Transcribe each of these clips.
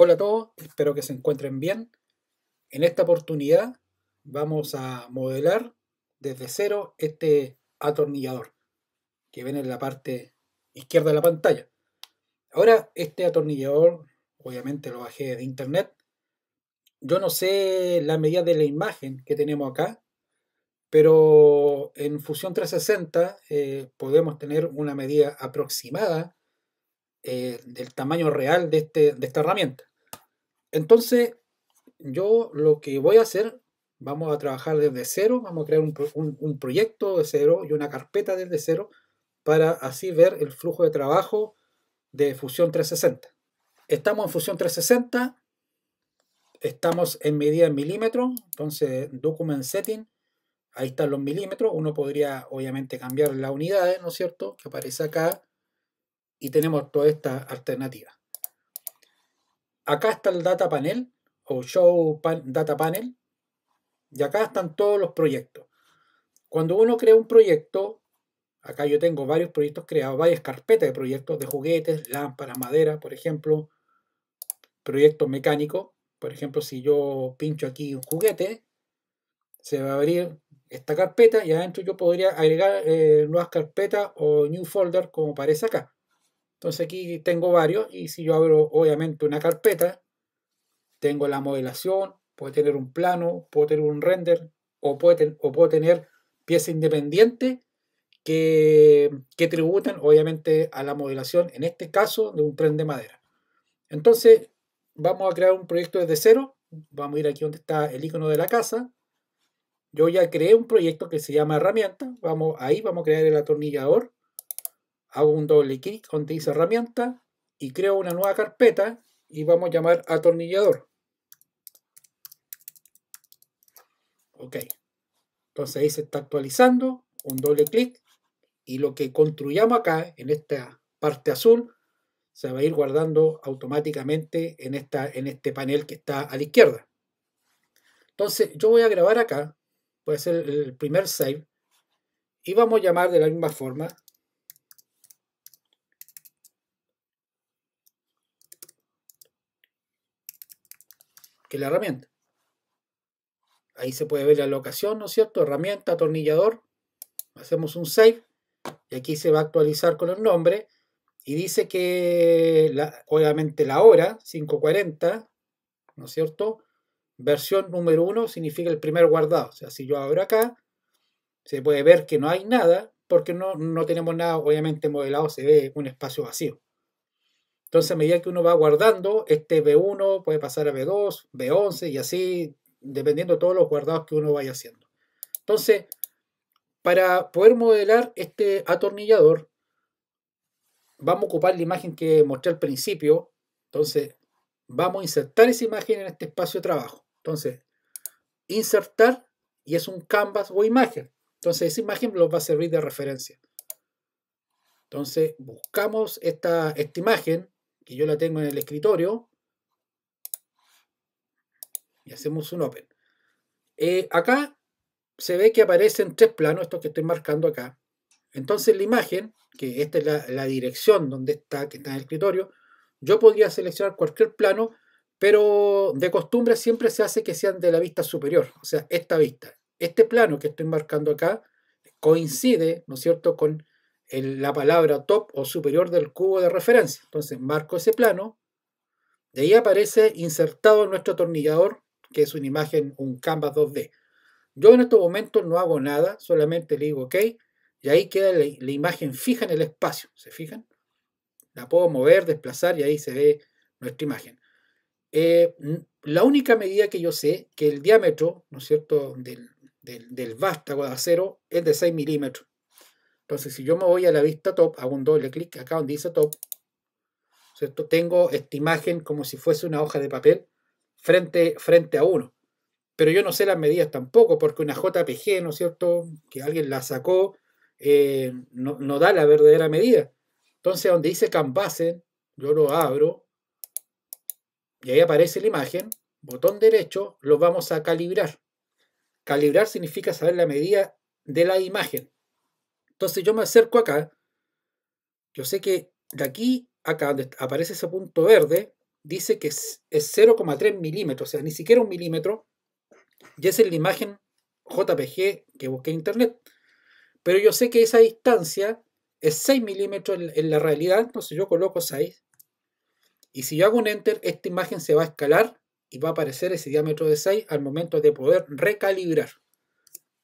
Hola a todos, espero que se encuentren bien. En esta oportunidad vamos a modelar desde cero este atornillador que ven en la parte izquierda de la pantalla. Ahora este atornillador obviamente lo bajé de internet. Yo no sé la medida de la imagen que tenemos acá, pero en Fusion 360 eh, podemos tener una medida aproximada eh, del tamaño real de, este, de esta herramienta. Entonces, yo lo que voy a hacer, vamos a trabajar desde cero, vamos a crear un, proyecto de cero y una carpeta desde cero para así ver el flujo de trabajo de Fusión 360. Estamos en Fusión 360, estamos en medida en milímetros, entonces Document Setting, ahí están los milímetros, uno podría obviamente cambiar las unidades, ¿no es cierto?, que aparece acá, y tenemos toda esta alternativa. Acá está el Data Panel o Show Data Panel y acá están todos los proyectos. Cuando uno crea un proyecto, acá yo tengo varios proyectos creados, varias carpetas de proyectos de juguetes, lámparas, madera, por ejemplo, proyectos mecánicos. Por ejemplo, si yo pincho aquí un juguete, se va a abrir esta carpeta y adentro yo podría agregar eh, nuevas carpetas o new folder como parece acá. Entonces aquí tengo varios y si yo abro obviamente una carpeta, tengo la modelación, puedo tener un plano, puedo tener un render o puedo, tener piezas independientes que, tributan obviamente a la modelación, en este caso de un tren de madera. Entonces vamos a crear un proyecto desde cero, vamos a ir aquí donde está el icono de la casa. Yo ya creé un proyecto que se llama herramienta, vamos ahí, vamos a crear el atornillador hago un doble clic donde dice herramienta y creo una nueva carpeta y vamos a llamar atornillador. Ok, entonces ahí se está actualizando, un doble clic y lo que construyamos acá en esta parte azul se va a ir guardando automáticamente en, esta, en este panel que está a la izquierda. Entonces yo voy a grabar acá, voy a hacer el primer save y vamos a llamar de la misma forma que la herramienta. Ahí se puede ver la locación, ¿no es cierto? Herramienta, atornillador. Hacemos un save y aquí se va a actualizar con el nombre y dice que obviamente la hora 540, ¿no es cierto? Versión número 1 significa el primer guardado. O sea, si yo abro acá, se puede ver que no hay nada porque no tenemos nada, obviamente modelado, se ve un espacio vacío. Entonces, a medida que uno va guardando, este B1 puede pasar a B2, B11 y así, dependiendo de todos los guardados que uno vaya haciendo. Entonces, para poder modelar este atornillador, vamos a ocupar la imagen que mostré al principio. Entonces, vamos a insertar esa imagen en este espacio de trabajo. Entonces, insertar y es un canvas o imagen. Entonces, esa imagen nos va a servir de referencia. Entonces, buscamos esta, esta imagen que yo la tengo en el escritorio, y hacemos un open. Eh, acá se ve que aparecen tres planos, estos que estoy marcando acá. Entonces la imagen, que esta es la, la dirección donde está, que está en el escritorio, yo podría seleccionar cualquier plano, pero de costumbre siempre se hace que sean de la vista superior, o sea, esta vista. Este plano que estoy marcando acá coincide, ¿no es cierto?, con la palabra top o superior del cubo de referencia. Entonces marco ese plano. De ahí aparece insertado nuestro atornillador, que es una imagen, un canvas 2D. Yo en estos momentos no hago nada, solamente le digo OK y ahí queda la, imagen fija en el espacio. ¿Se fijan? La puedo mover, desplazar y ahí se ve nuestra imagen. Eh, la única medida que yo sé que el diámetro, ¿no es cierto?, del, del, del vástago de acero es de 6 milímetros. Entonces, si yo me voy a la vista top, hago un doble clic acá donde dice top, ¿cierto? Tengo esta imagen como si fuese una hoja de papel frente, frente a uno. Pero yo no sé las medidas tampoco, porque una JPG, ¿no es cierto? Que alguien la sacó, eh, no, no, da la verdadera medida. Entonces, donde dice canvas, yo lo abro y ahí aparece la imagen. Botón derecho, lo vamos a calibrar. Calibrar significa saber la medida de la imagen. Entonces yo me acerco acá, yo sé que de aquí acá donde aparece ese punto verde, dice que es, 0,3 milímetros, o sea, ni siquiera un milímetro, y esa es la imagen JPG que busqué en internet. Pero yo sé que esa distancia es 6 milímetros en, en la realidad, entonces yo coloco 6, y si yo hago un enter, esta imagen se va a escalar y va a aparecer ese diámetro de 6 al momento de poder recalibrar.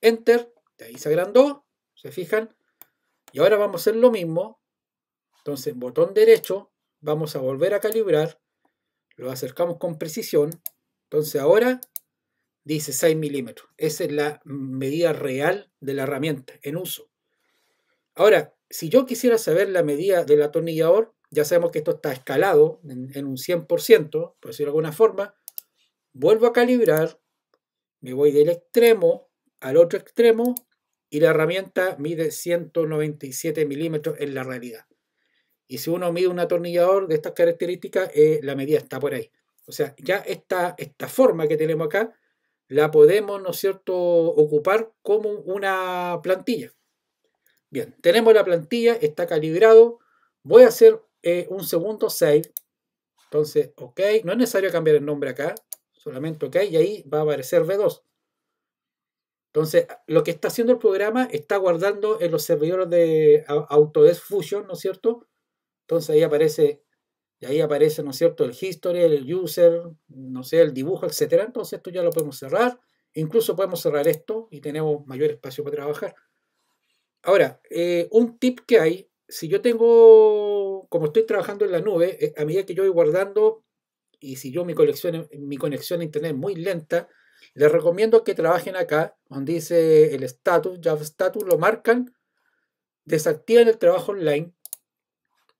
Enter, de ahí se agrandó, se fijan, y ahora vamos a hacer lo mismo. Entonces, botón derecho, vamos a volver a calibrar. Lo acercamos con precisión. Entonces ahora dice 6 milímetros. Esa es la medida real de la herramienta en uso. Ahora, si yo quisiera saber la medida del atornillador, ya sabemos que esto está escalado en, un 100%, por decirlo de alguna forma. Vuelvo a calibrar, me voy del extremo al otro extremo y la herramienta mide 197 milímetros en la realidad. Y si uno mide un atornillador de estas características, eh, la medida está por ahí. O sea, ya esta, esta forma que tenemos acá la podemos, ¿no es cierto?, ocupar como una plantilla. Bien, tenemos la plantilla, está calibrado. Voy a hacer eh, un segundo save. Entonces, ok, no es necesario cambiar el nombre acá, solamente ok, y ahí va a aparecer V2. Entonces, lo que está haciendo el programa está guardando en los servidores de Autodesk Fusion, ¿no es cierto? Entonces ahí aparece, ahí aparece, ¿no es cierto?, el history, el user, no sé, el dibujo, etcétera. Entonces esto ya lo podemos cerrar. Incluso podemos cerrar esto y tenemos mayor espacio para trabajar. Ahora, eh, un tip que hay, si yo tengo, como estoy trabajando en la nube, eh, a medida que yo voy guardando, y si yo mi conexión, mi conexión a internet es muy lenta, les recomiendo que trabajen acá, donde dice el status, job status, lo marcan, desactivan el trabajo online.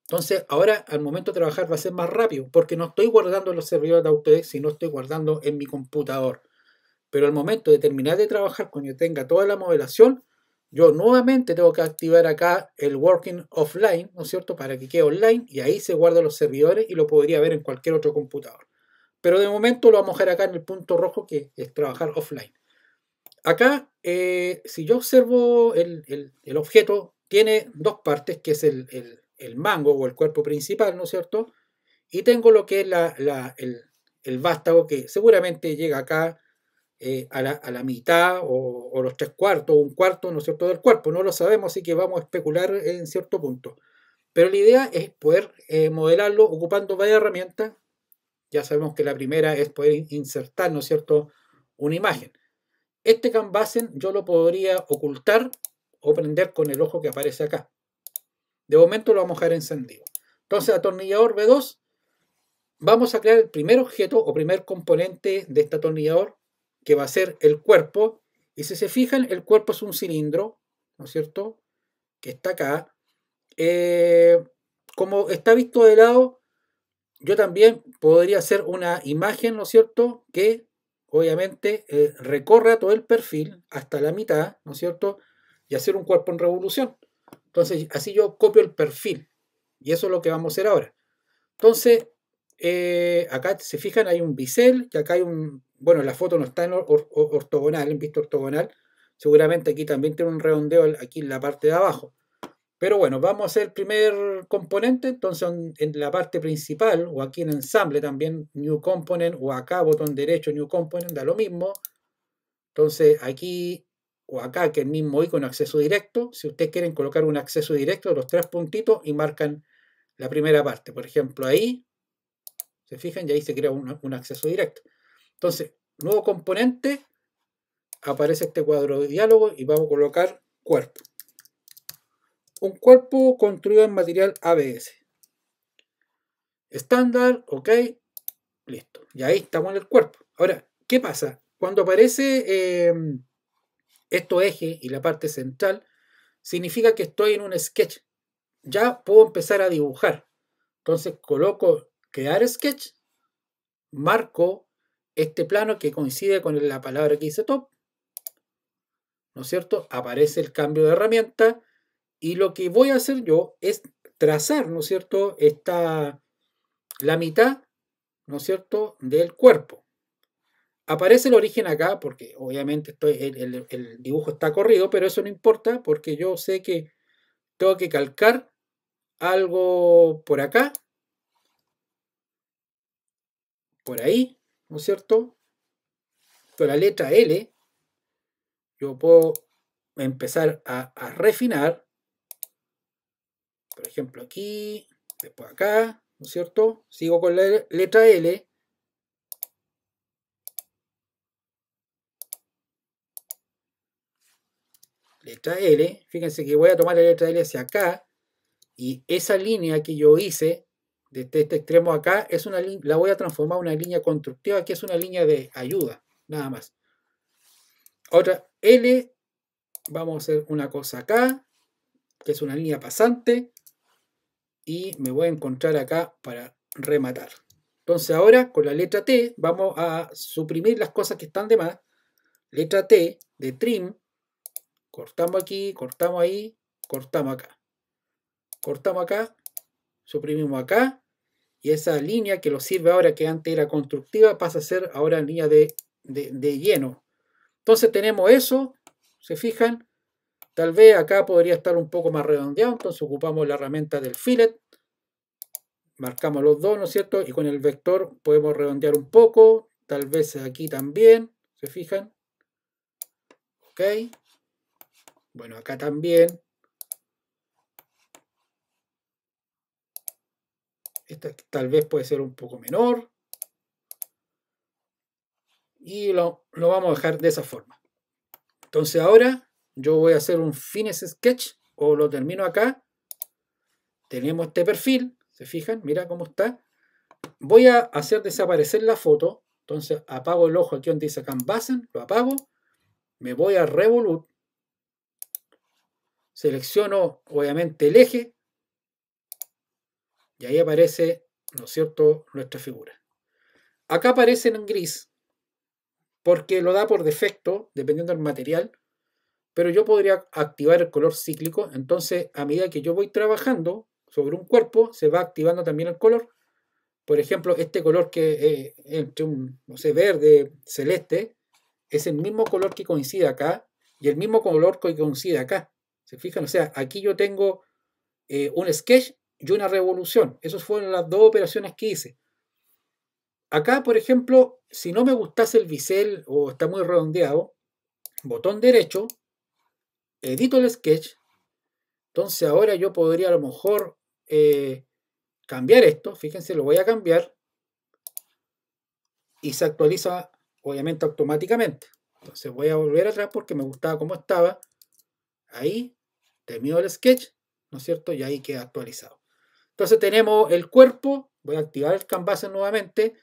Entonces, ahora al momento de trabajar va a ser más rápido, porque no estoy guardando los servidores de Autodesk, sino estoy guardando en mi computador. Pero al momento de terminar de trabajar, cuando yo tenga toda la modelación, yo nuevamente tengo que activar acá el working offline, ¿no es cierto?, para que quede online y ahí se guardan los servidores y lo podría ver en cualquier otro computador. Pero de momento lo vamos a dejar acá en el punto rojo que es trabajar offline. Acá, eh, si yo observo el, el, objeto, tiene dos partes, que es el, el, mango o el cuerpo principal, ¿no es cierto? Y tengo lo que es la, la, el, vástago que seguramente llega acá eh, a, la, a, la, mitad o, los tres cuartos, un cuarto, ¿no es cierto?, del cuerpo. No lo sabemos, así que vamos a especular en cierto punto. Pero la idea es poder eh, modelarlo ocupando varias herramientas ya sabemos que la primera es poder insertar, ¿no es cierto?, una imagen. Este Canvasen yo lo podría ocultar o prender con el ojo que aparece acá. De momento lo vamos a dejar encendido. Entonces, atornillador B2, vamos a crear el primer objeto o primer componente de este atornillador, que va a ser el cuerpo. Y si se fijan, el cuerpo es un cilindro, ¿no es cierto?, que está acá. Eh, como está visto de lado, yo también podría hacer una imagen, ¿no es cierto?, que obviamente eh, recorra todo el perfil hasta la mitad, ¿no es cierto?, y hacer un cuerpo en revolución. Entonces, así yo copio el perfil. Y eso es lo que vamos a hacer ahora. Entonces, eh, acá se fijan, hay un bisel, y acá hay un... Bueno, la foto no está en ortogonal, en vista ortogonal. Seguramente aquí también tiene un redondeo aquí en la parte de abajo. Pero bueno, vamos a hacer el primer componente, entonces en, la parte principal o aquí en ensamble también, New Component o acá, botón derecho, New Component, da lo mismo. Entonces aquí o acá, que el mismo icono acceso directo, si ustedes quieren colocar un acceso directo, los tres puntitos y marcan la primera parte. Por ejemplo, ahí, se fijan, y ahí se crea un, un acceso directo. Entonces, nuevo componente, aparece este cuadro de diálogo y vamos a colocar cuerpo un cuerpo construido en material ABS. Estándar, ok, listo. Y ahí estamos en el cuerpo. Ahora, ¿qué pasa? Cuando aparece em, esto eje y la parte central, significa que estoy en un sketch. Ya puedo empezar a dibujar. Entonces coloco crear sketch, marco este plano que coincide con la palabra que dice top, ¿no es cierto? Aparece el cambio de herramienta y lo que voy a hacer yo es trazar, ¿no es cierto?, esta, la mitad, ¿no es cierto?, del cuerpo. Aparece el origen acá, porque obviamente el, dibujo está corrido, pero eso no importa, porque yo sé que tengo que calcar algo por acá, por ahí, ¿no es cierto? Con la letra L, yo puedo empezar a refinar por ejemplo aquí, después acá, ¿no es cierto? Sigo con la letra L. Letra L, fíjense que voy a tomar la letra L hacia acá y esa línea que yo hice desde este extremo acá es una la voy a transformar en una línea constructiva que es una línea de ayuda, nada más. Otra L, vamos a hacer una cosa acá, que es una línea pasante, y me voy a encontrar acá para rematar. Entonces ahora con la letra T vamos a suprimir las cosas que están de más. Letra T de trim, cortamos aquí, cortamos ahí, cortamos acá. Cortamos acá, suprimimos acá y esa línea que lo sirve ahora que antes era constructiva pasa a ser ahora línea de, de lleno. Entonces tenemos eso, se fijan, Tal vez acá podría estar un poco más redondeado, entonces ocupamos la herramienta del fillet, marcamos los dos, ¿no es cierto? Y con el vector podemos redondear un poco, tal vez aquí también, ¿se fijan? Ok. Bueno, acá también. tal vez puede ser un poco menor. Y lo, lo vamos a dejar de esa forma. Entonces ahora yo voy a hacer un fines sketch o lo termino acá. Tenemos este perfil, ¿se fijan? Mira cómo está. Voy a hacer desaparecer la foto. Entonces apago el ojo aquí donde dice Canvasen, lo apago. Me voy a Revolut. Selecciono obviamente el eje. Y ahí aparece, ¿no es cierto?, nuestra figura. Acá aparece en gris porque lo da por defecto, dependiendo del material, pero yo podría activar el color cíclico, entonces a medida que yo voy trabajando sobre un cuerpo, se va activando también el color. Por ejemplo, este color que es eh, un verde, celeste, es el mismo color que coincide acá y el mismo color que coincide acá. ¿Se fijan? O sea, aquí yo tengo eh, un sketch y una revolución. Esas fueron las dos operaciones que hice. Acá, por ejemplo, si no me gustase el bisel o está muy redondeado, botón derecho, edito el sketch, entonces ahora yo podría a lo mejor eh, cambiar esto, fíjense, lo voy a cambiar y se actualiza obviamente automáticamente. Entonces voy a volver atrás porque me gustaba cómo estaba. Ahí termino el sketch, ¿no es cierto? Y ahí queda actualizado. Entonces tenemos el cuerpo, voy a activar el canvas nuevamente,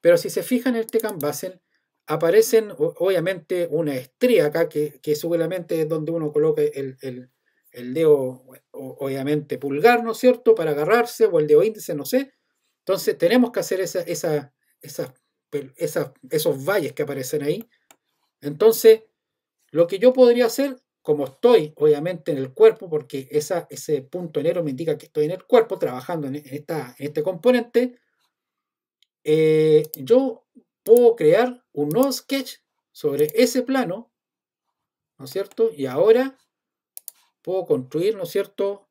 pero si se fijan en este canvas aparecen obviamente una estría acá que, seguramente es donde uno coloca el, dedo, obviamente pulgar, ¿no es cierto?, para agarrarse o el dedo índice, no sé. Entonces tenemos que hacer esos valles que aparecen ahí. Entonces, lo que yo podría hacer, como estoy obviamente en el cuerpo, porque ese punto enero me indica que estoy en el cuerpo trabajando en, este componente, eh, yo puedo crear un nuevo sketch sobre ese plano, ¿no es cierto? Y ahora puedo construir, ¿no es cierto?,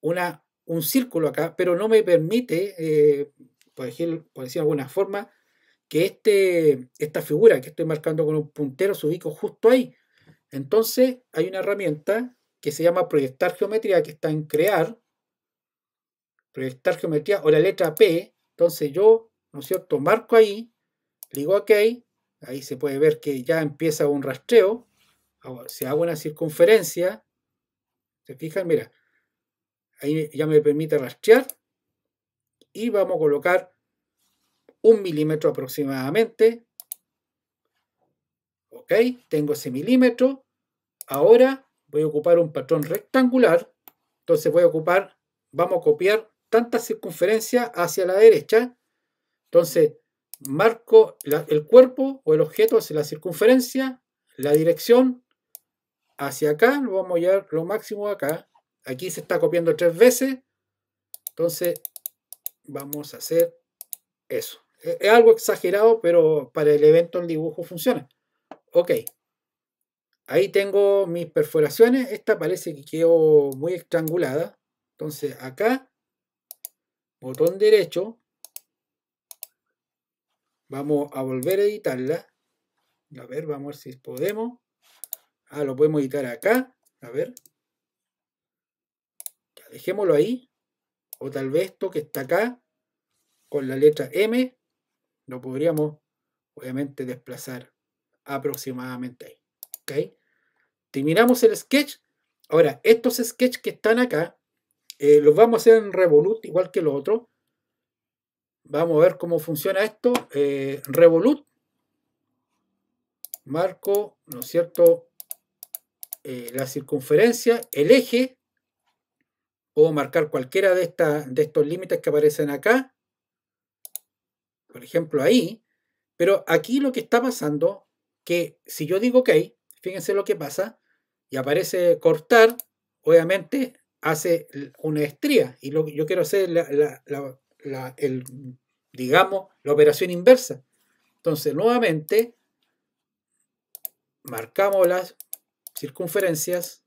una, un círculo acá, pero no me permite, eh, por, decirlo, de alguna forma, que este, esta figura que estoy marcando con un puntero se ubique justo ahí. Entonces hay una herramienta que se llama proyectar geometría, que está en crear, proyectar geometría o la letra P. Entonces yo, ¿no es cierto?, marco ahí digo OK, ahí se puede ver que ya empieza un rastreo, si hago una circunferencia, se fijan, mira, ahí ya me permite rastrear y vamos a colocar un milímetro aproximadamente. Ok, tengo ese milímetro. Ahora voy a ocupar un patrón rectangular. Entonces voy a ocupar, vamos a copiar tanta circunferencia hacia la derecha. Entonces marco el cuerpo o el objeto hacia la circunferencia, la dirección hacia acá, lo vamos a llevar lo máximo acá. Aquí se está copiando tres veces, entonces vamos a hacer eso. E, es, algo exagerado, pero para el evento en dibujo funciona. Ok, ahí tengo mis perforaciones. Esta parece que quedó muy estrangulada. Entonces acá, botón derecho, Vamos a volver a editarla. A ver, vamos a ver si podemos. Ah, lo podemos editar acá. A ver. Ya, dejémoslo ahí. O tal vez esto que está acá, con la letra M, lo podríamos, obviamente, desplazar aproximadamente ahí. ¿Ok? Terminamos el sketch. Ahora, estos sketches que están acá, eh, los vamos a hacer en Revolut, igual que los otros. Vamos a ver cómo funciona esto. Eh, Revolut. Marco, ¿no es cierto? Eh, la circunferencia, el eje. Puedo marcar cualquiera de, de estos límites que aparecen acá. Por ejemplo, ahí. Pero aquí lo que está pasando, que si yo digo OK, fíjense lo que pasa, y aparece cortar, obviamente hace una estría. Y lo, yo quiero hacer la la, el, digamos, la operación inversa. Entonces, nuevamente, marcamos las circunferencias,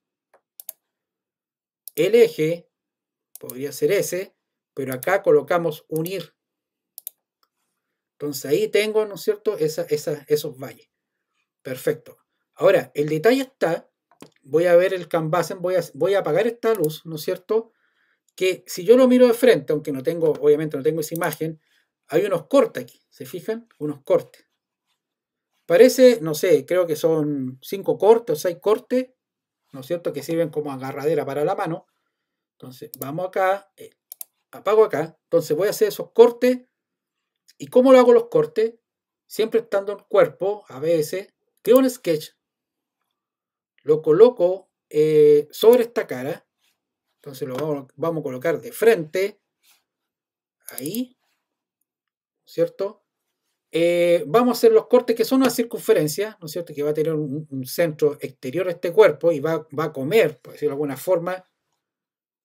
el eje, podría ser ese pero acá colocamos unir. Entonces ahí tengo, ¿no es cierto?, esos valles. Perfecto. Ahora, el detalle está, voy a ver el canvas, voy voy a apagar esta luz, ¿no es cierto?, que si yo lo miro de frente, aunque no tengo, obviamente no tengo esa imagen, hay unos cortes aquí, ¿se fijan? Unos cortes. Parece, no sé, creo que son cinco cortes o seis cortes, ¿no es cierto? Que sirven como agarradera para la mano. Entonces, vamos acá, eh, apago acá. Entonces voy a hacer esos cortes. ¿Y cómo lo hago los cortes? Siempre estando en cuerpo, a veces, creo un sketch, lo coloco eh, sobre esta cara entonces lo vamos, a colocar de frente, ahí, ¿cierto? Eh, vamos a hacer los cortes que son una circunferencia, ¿no es cierto? Que va a tener un, centro exterior a este cuerpo y va, va a comer, por decirlo de alguna forma,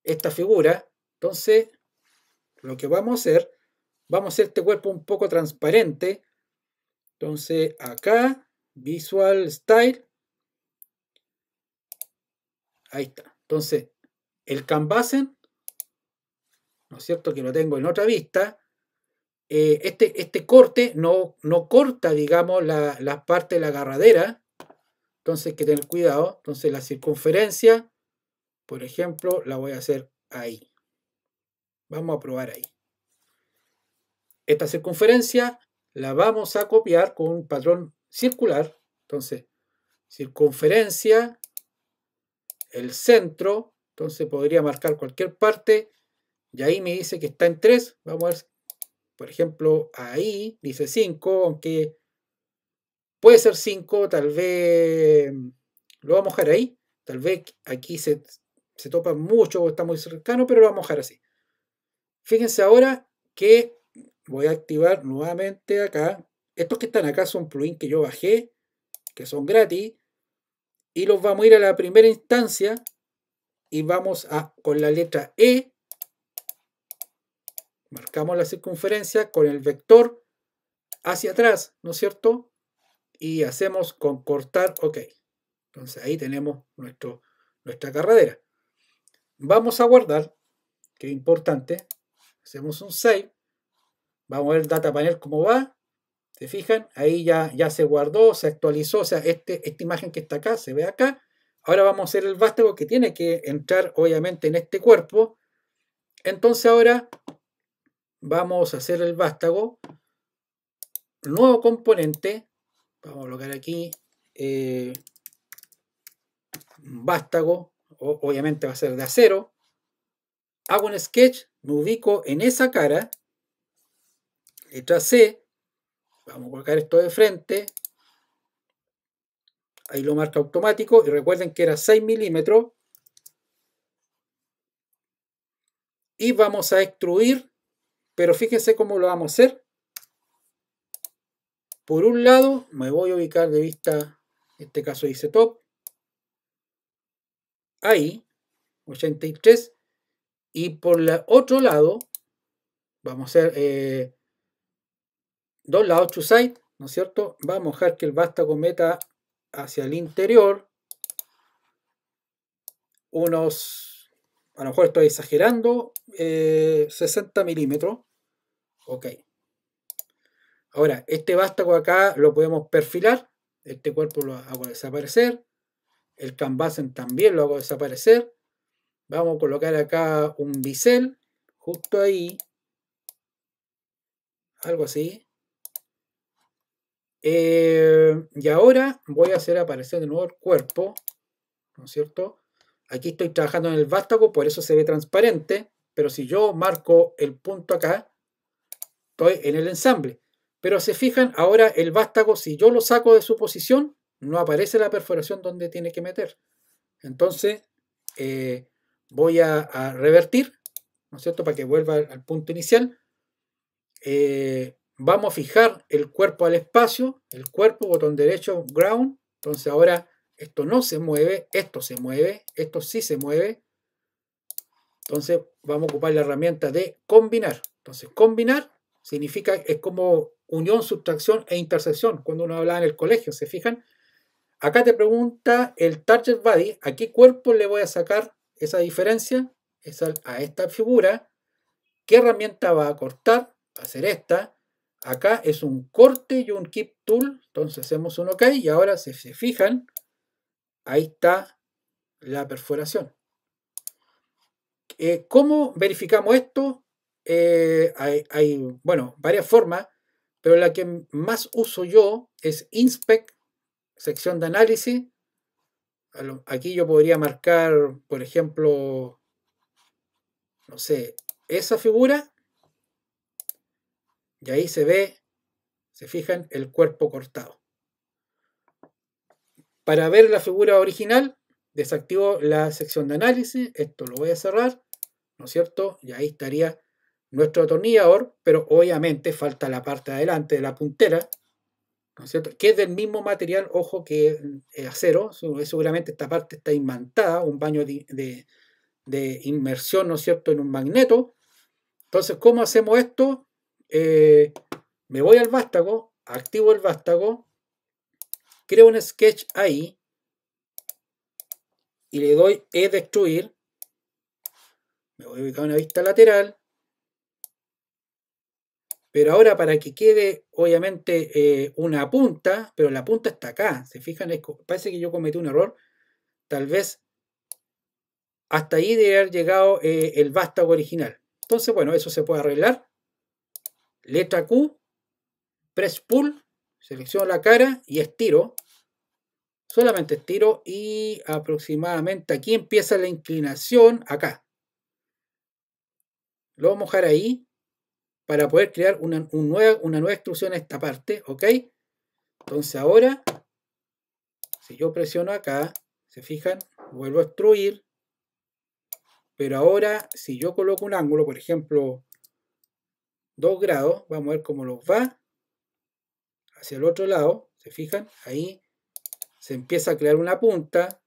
esta figura. Entonces, lo que vamos a hacer, vamos a hacer este cuerpo un poco transparente. Entonces, acá, Visual Style. Ahí está. Entonces, el canvasen, ¿no es cierto? Que lo tengo en otra vista. Eh, este, este, corte no, no corta, digamos, la, la, parte de la agarradera. Entonces hay que tener cuidado. Entonces la circunferencia, por ejemplo, la voy a hacer ahí. Vamos a probar ahí. Esta circunferencia la vamos a copiar con un patrón circular. Entonces, circunferencia, el centro, entonces podría marcar cualquier parte y ahí me dice que está en 3. Vamos a ver, por ejemplo, ahí dice 5, aunque puede ser 5, tal vez mm, lo vamos a mojar ahí. Tal vez aquí se, se topa mucho o está muy cercano, pero lo vamos a mojar así. Fíjense ahora que voy a activar nuevamente acá. Estos que están acá son plugins que yo bajé, que son gratis. Y los vamos a ir a la primera instancia y vamos a con la letra E. Marcamos la circunferencia con el vector hacia atrás, ¿no es cierto? Y hacemos con cortar, ok. Entonces ahí tenemos nuestro, nuestra carradera. Vamos a guardar, que importante. Hacemos un save. Vamos a ver el data panel cómo va. ¿Se fijan? Ahí ya, ya se guardó, se actualizó. O sea, este, esta imagen que está acá se ve acá. Ahora vamos a hacer el vástago que tiene que entrar obviamente en este cuerpo. Entonces ahora vamos a hacer el vástago. Nuevo componente. Vamos a colocar aquí eh, vástago. obviamente va a ser de acero. Hago un sketch. Me ubico en esa cara. Letra C. Vamos a colocar esto de frente. Ahí lo marca automático. Y recuerden que era 6 milímetros. Y vamos a extruir. Pero fíjense cómo lo vamos a hacer. Por un lado, me voy a ubicar de vista, en este caso dice top. Ahí, 83. Y por el otro lado, vamos a hacer eh, dos lados to side, ¿no es cierto? Vamos a dejar que el basta cometa hacia el interior unos, a lo mejor estoy exagerando, 60 eh, milímetros. Ok. Ahora, este vástago acá lo podemos perfilar. Este cuerpo lo hago desaparecer. El canvasen también lo hago desaparecer. Vamos a colocar acá un bisel, justo ahí. Algo así. Eh, y ahora voy a hacer aparecer de nuevo el cuerpo, ¿no es cierto? Aquí estoy trabajando en el vástago, por eso se ve transparente, pero si yo marco el punto acá, estoy en el ensamble. Pero se fijan, ahora el vástago, si yo lo saco de su posición, no aparece la perforación donde tiene que meter. Entonces, eh, voy a, revertir, ¿no es cierto?, para que vuelva al punto inicial. Eh, vamos a fijar el cuerpo al espacio, el cuerpo, botón derecho, ground. Entonces ahora esto no se mueve, esto se mueve, esto sí se mueve. Entonces vamos a ocupar la herramienta de combinar. Entonces combinar significa, es como unión, sustracción e intersección. Cuando uno hablaba en el colegio, ¿se fijan? Acá te pregunta el target body, ¿a qué cuerpo le voy a sacar esa diferencia? a esta figura. ¿Qué herramienta va a cortar? Va a ser esta. Acá es un corte y un keep tool. Entonces hacemos un OK y ahora si se fijan, ahí está la perforación. Eh, ¿Cómo verificamos esto? Eh, hay, bueno, varias formas, pero la que más uso yo es Inspect, sección de análisis. Aquí yo podría marcar, por ejemplo, no sé, esa figura y ahí se ve, se fijan, el cuerpo cortado. Para ver la figura original, desactivo la sección de análisis. Esto lo voy a cerrar, ¿no es cierto? Y ahí estaría nuestro atornillador, pero obviamente falta la parte de adelante de la puntera, ¿no es cierto? Que es del mismo material, ojo, que es eh, acero. Eh, seguramente esta parte está imantada, un baño de, de, de inmersión, ¿no es cierto?, en un magneto. Entonces, ¿cómo hacemos esto? Eh, me voy al vástago, activo el vástago, creo un sketch ahí y le doy E destruir. Me voy a ubicar una vista lateral. Pero ahora para que quede obviamente eh, una punta, pero la punta está acá. Se fijan, parece que yo cometí un error. Tal vez hasta ahí debe haber llegado eh, el vástago original. Entonces, bueno, eso se puede arreglar letra Q, press pull, selecciono la cara y estiro. Solamente estiro y aproximadamente aquí empieza la inclinación, acá. Lo voy a mojar ahí para poder crear una, nueva, una nueva extrusión esta parte, ¿ok? Entonces ahora, si yo presiono acá, se fijan, vuelvo a extruir. Pero ahora, si yo coloco un ángulo, por ejemplo, dos grados, vamos a ver cómo los va hacia el otro lado, ¿se fijan? Ahí se empieza a crear una punta,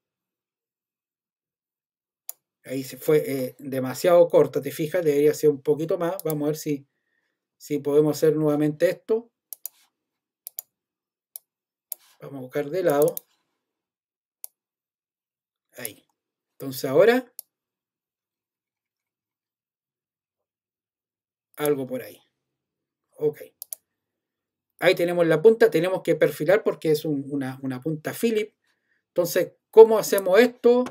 ahí se fue eh, demasiado corta, ¿te fijas? Debería ser un poquito más, vamos a ver si, si podemos hacer nuevamente esto. Vamos a buscar de lado. Ahí. Entonces ahora algo por ahí. Ok. Ahí tenemos la punta, tenemos que perfilar porque es una, punta Philip. Entonces, ¿cómo hacemos esto?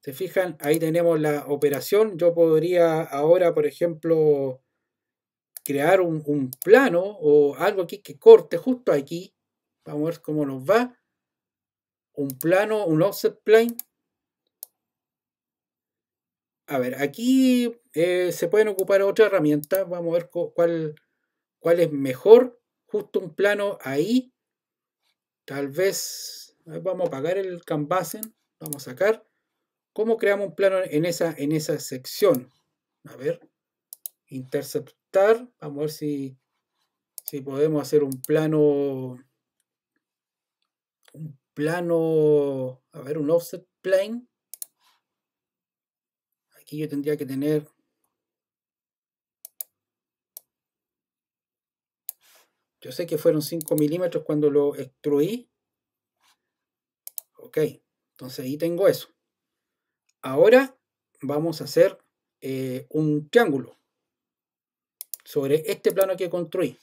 ¿Se fijan? Ahí tenemos la operación. Yo podría ahora, por ejemplo, crear un, un, plano o algo aquí que corte justo aquí. Vamos a ver cómo nos va. Un plano, un offset plane. A ver, aquí eh, se pueden ocupar otras herramientas. Vamos a ver cuál, cuál es mejor. Justo un plano ahí. Tal vez vamos a apagar el canvasen. Vamos a sacar. ¿Cómo creamos un plano en esa, en esa sección? A ver. Interceptar. Vamos a ver si, si podemos hacer un plano. Un plano. A ver, un offset plane. Y yo tendría que tener yo sé que fueron 5 milímetros cuando lo extruí ok entonces ahí tengo eso ahora vamos a hacer eh, un triángulo sobre este plano que construí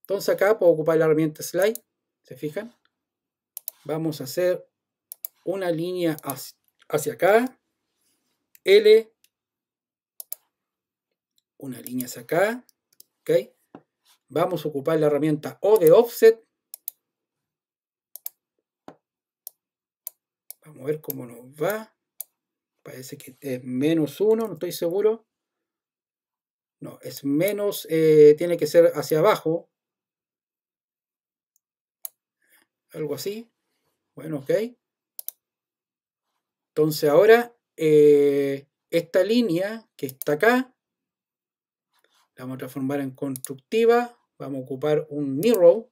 entonces acá puedo ocupar la herramienta slide se fijan vamos a hacer una línea hacia acá, L, una línea hacia acá, ¿ok? Vamos a ocupar la herramienta O de offset. Vamos a ver cómo nos va. Parece que es menos uno no estoy seguro. No, es menos, eh, tiene que ser hacia abajo. Algo así. Bueno, ok. Entonces ahora eh, esta línea que está acá, la vamos a transformar en constructiva, vamos a ocupar un mirror,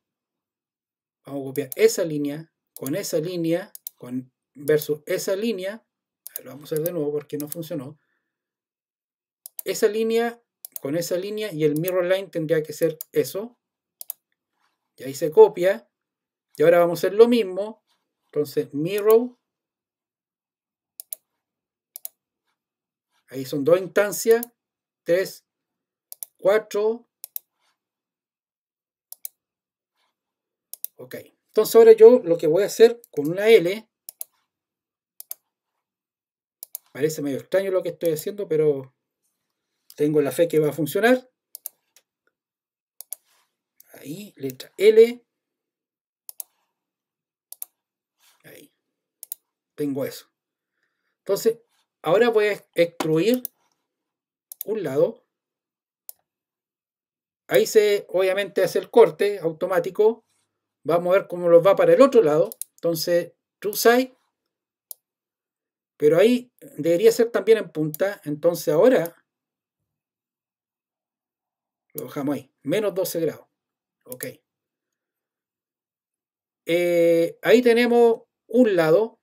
vamos a copiar esa línea con esa línea con, versus esa línea, lo vamos a hacer de nuevo porque no funcionó, esa línea con esa línea y el mirror line tendría que ser eso, y ahí se copia, y ahora vamos a hacer lo mismo, entonces mirror Ahí son dos instancias, tres, cuatro. Ok, entonces ahora yo lo que voy a hacer con una L, parece medio extraño lo que estoy haciendo, pero tengo la fe que va a funcionar. Ahí, letra L. Ahí. Tengo eso. Entonces, Ahora voy a extruir un lado. Ahí se, obviamente, hace el corte automático. Vamos a ver cómo nos va para el otro lado. Entonces, true side. Pero ahí debería ser también en punta. Entonces ahora lo dejamos ahí. Menos 12 grados. Ok. Eh, ahí tenemos un lado.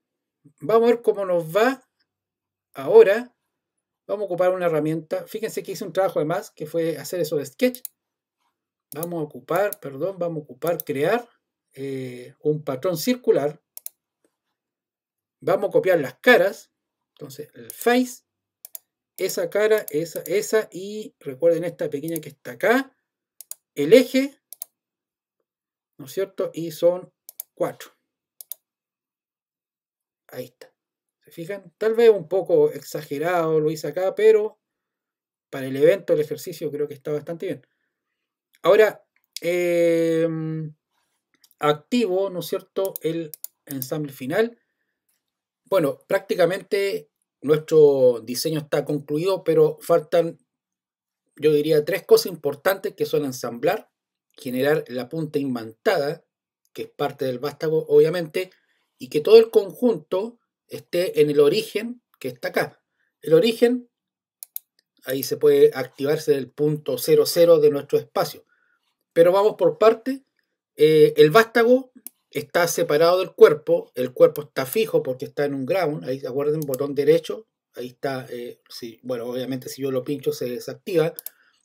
Vamos a ver cómo nos va Ahora vamos a ocupar una herramienta. Fíjense que hice un trabajo de más que fue hacer eso de Sketch. Vamos a ocupar, perdón, vamos a ocupar crear eh, un patrón circular. Vamos a copiar las caras. Entonces, el face, esa cara, esa, esa, y recuerden esta pequeña que está acá, el eje, ¿no es cierto? Y son cuatro. Ahí está fijan? Tal vez un poco exagerado lo hice acá, pero para el evento, el ejercicio, creo que está bastante bien. Ahora, em, activo, ¿no es cierto?, el ensamble final. Bueno, prácticamente nuestro diseño está concluido, pero faltan, yo diría, tres cosas importantes que son ensamblar, generar la punta imantada, que es parte del vástago, obviamente, y que todo el conjunto esté en el origen que está acá. El origen, ahí se puede activarse el punto 00 de nuestro espacio. Pero vamos por parte. Eh, el vástago está separado del cuerpo, el cuerpo está fijo porque está en un ground, ahí acuerden, botón derecho, ahí está, eh, bueno, obviamente si yo lo pincho se desactiva.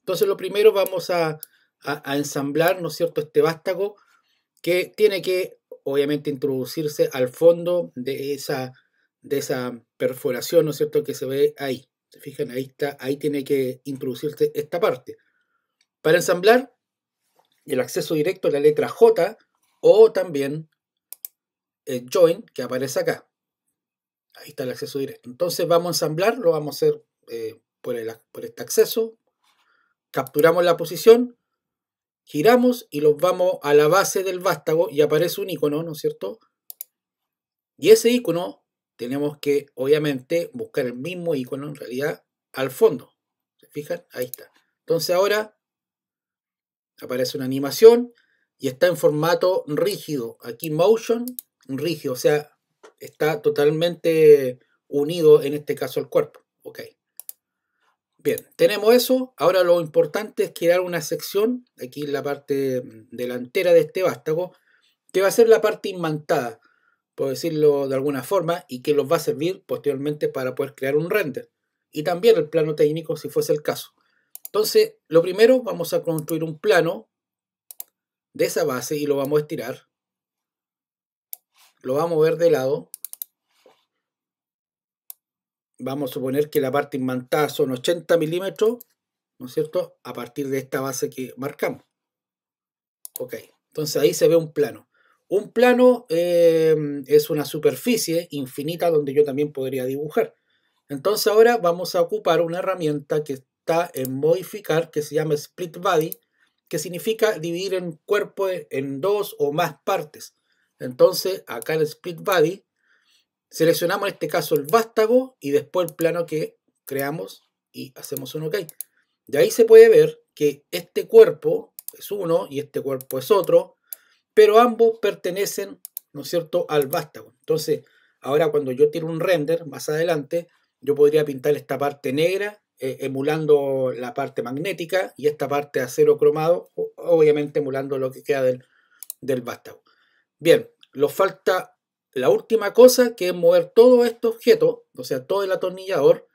Entonces lo primero vamos a, a, ensamblar, ¿no es cierto?, este vástago que tiene que, obviamente, introducirse al fondo de esa de esa perforación, ¿no es cierto?, que se ve ahí. ¿Se fijan? Ahí está, ahí tiene que introducirse esta parte. Para ensamblar, el acceso directo a la letra J o también el join que aparece acá. Ahí está el acceso directo. Entonces vamos a ensamblar, lo vamos a hacer eh, por, por este acceso. Capturamos la posición, giramos y los vamos a la base del vástago y aparece un icono, ¿no es cierto? Y ese icono tenemos que obviamente buscar el mismo icono en realidad al fondo. ¿Se fijan? Ahí está. Entonces ahora aparece una animación y está en formato rígido. Aquí motion, rígido, o sea, está totalmente unido en este caso al cuerpo. Ok. Bien, tenemos eso. Ahora lo importante es crear una sección, aquí en la parte mm, delantera de este vástago, que va a ser la parte imantada por decirlo de alguna forma, y que los va a servir posteriormente para poder crear un render. Y también el plano técnico, si fuese el caso. Entonces, lo primero, vamos a construir un plano de esa base y lo vamos a estirar. Lo vamos a mover de lado. Vamos a suponer que la parte imantada son 80 milímetros, ¿no es cierto? A partir de esta base que marcamos. Ok, entonces ahí se ve un plano. Un plano em, es una superficie infinita donde yo también podría dibujar. Entonces ahora vamos a ocupar una herramienta que está en modificar, que se llama split body, que significa dividir el cuerpo en dos o más partes. Entonces acá en split body seleccionamos en este caso el vástago y después el plano que creamos y hacemos un OK. De ahí se puede ver que este cuerpo es uno y este cuerpo es otro pero ambos pertenecen, ¿no es cierto?, al vástago. Entonces, ahora cuando yo tiro un render más adelante, yo podría pintar esta parte negra, eh, emulando la parte magnética, y esta parte acero cromado, obviamente emulando lo que queda del, del vástago. Bien, nos falta la última cosa, que es mover todo este objeto, o sea, todo el atornillador,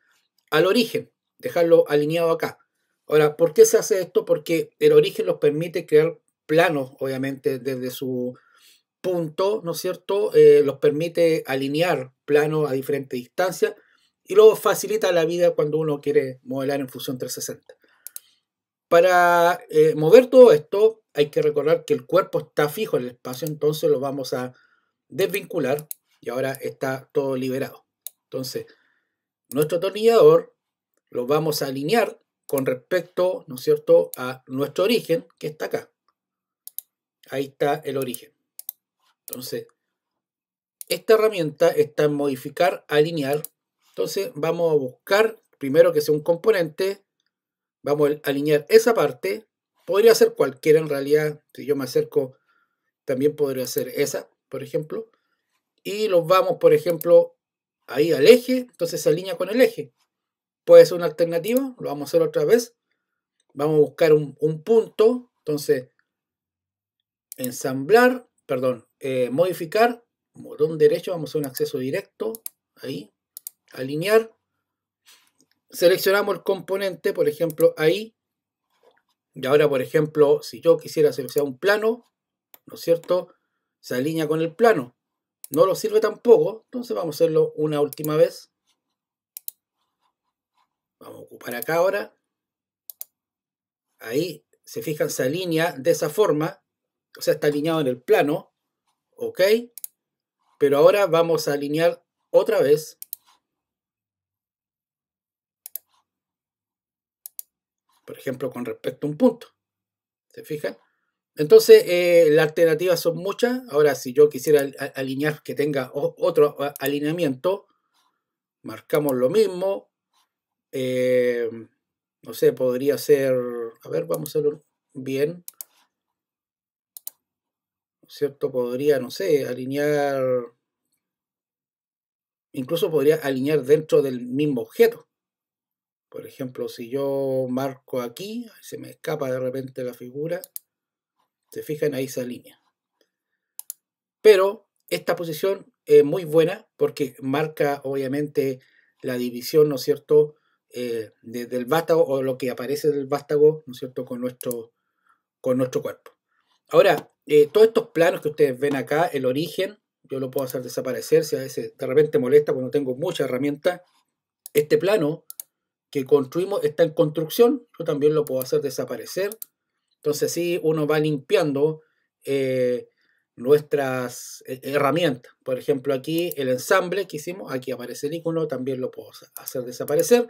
al origen, dejarlo alineado acá. Ahora, ¿por qué se hace esto? Porque el origen nos permite crear planos, obviamente, desde su punto, ¿no es cierto? Eh, los permite alinear planos a diferentes distancias y luego facilita la vida cuando uno quiere modelar en fusión 360. Para eh, mover todo esto hay que recordar que el cuerpo está fijo en el espacio, entonces lo vamos a desvincular y ahora está todo liberado. Entonces, nuestro atornillador lo vamos a alinear con respecto, ¿no es cierto?, a nuestro origen que está acá. Ahí está el origen. Entonces, esta herramienta está en modificar, alinear. Entonces, vamos a buscar primero que sea un componente. Vamos a alinear esa parte. Podría ser cualquiera en realidad. Si yo me acerco, también podría ser esa, por ejemplo. Y los vamos, por ejemplo, ahí al eje. Entonces se alinea con el eje. Puede ser una alternativa. Lo vamos a hacer otra vez. Vamos a buscar un, un punto. Entonces, ensamblar, perdón, eh, modificar, botón derecho, vamos a un acceso directo, ahí, alinear, seleccionamos el componente, por ejemplo, ahí, y ahora, por ejemplo, si yo quisiera seleccionar un plano, ¿no es cierto?, se alinea con el plano, no lo sirve tampoco, entonces vamos a hacerlo una última vez, vamos a ocupar acá ahora, ahí, se fijan, se alinea de esa forma, o sea, está alineado en el plano, ¿ok? Pero ahora vamos a alinear otra vez. Por ejemplo, con respecto a un punto. ¿Se fijan? Entonces, eh, las alternativas son muchas. Ahora, si yo quisiera alinear que tenga otro alineamiento, marcamos lo mismo. Eh, no sé, podría ser... A ver, vamos a verlo bien. ¿cierto? Podría, no sé, alinear, incluso podría alinear dentro del mismo objeto. Por ejemplo, si yo marco aquí, se me escapa de repente la figura, se fijan, ahí esa línea pero esta posición es muy buena porque marca obviamente la división, ¿no es cierto?, eh, del vástago o lo que aparece del vástago, ¿no es cierto?, con nuestro, con nuestro cuerpo. Ahora, eh, todos estos planos que ustedes ven acá, el origen, yo lo puedo hacer desaparecer si a veces de repente molesta cuando tengo mucha herramienta. Este plano que construimos está en construcción, yo también lo puedo hacer desaparecer. Entonces así uno va limpiando eh, nuestras eh, herramientas. Por ejemplo, aquí el ensamble que hicimos, aquí aparece el icono, también lo puedo hacer desaparecer.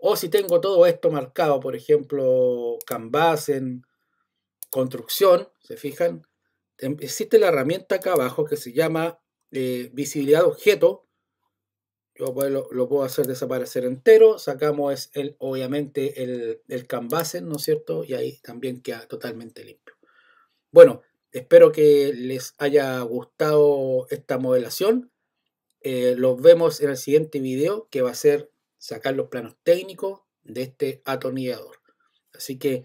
O si tengo todo esto marcado, por ejemplo, Canvas en construcción, se fijan, em, existe la herramienta acá abajo que se llama eh, visibilidad objeto. Yo pues, lo, puedo hacer desaparecer entero. Sacamos el, obviamente el, el canvas, ¿no es cierto? Y ahí también queda totalmente limpio. Bueno, espero que les haya gustado esta modelación. Eh, los vemos en el siguiente video que va a ser sacar los planos técnicos de este atornillador. Así que